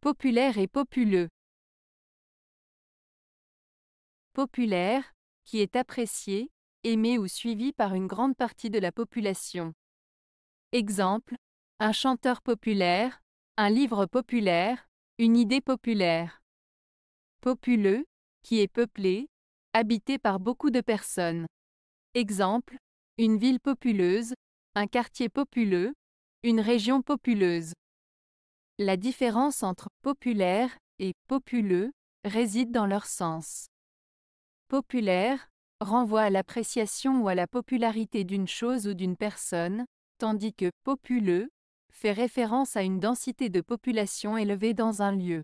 Populaire et populeux. Populaire, qui est apprécié, aimé ou suivi par une grande partie de la population. Exemple, un chanteur populaire, un livre populaire, une idée populaire. Populeux, qui est peuplé, habité par beaucoup de personnes. Exemple, une ville populeuse, un quartier populeux, une région populeuse. La différence entre populaire et populeux réside dans leur sens. Populaire renvoie à l'appréciation ou à la popularité d'une chose ou d'une personne, tandis que populeux fait référence à une densité de population élevée dans un lieu.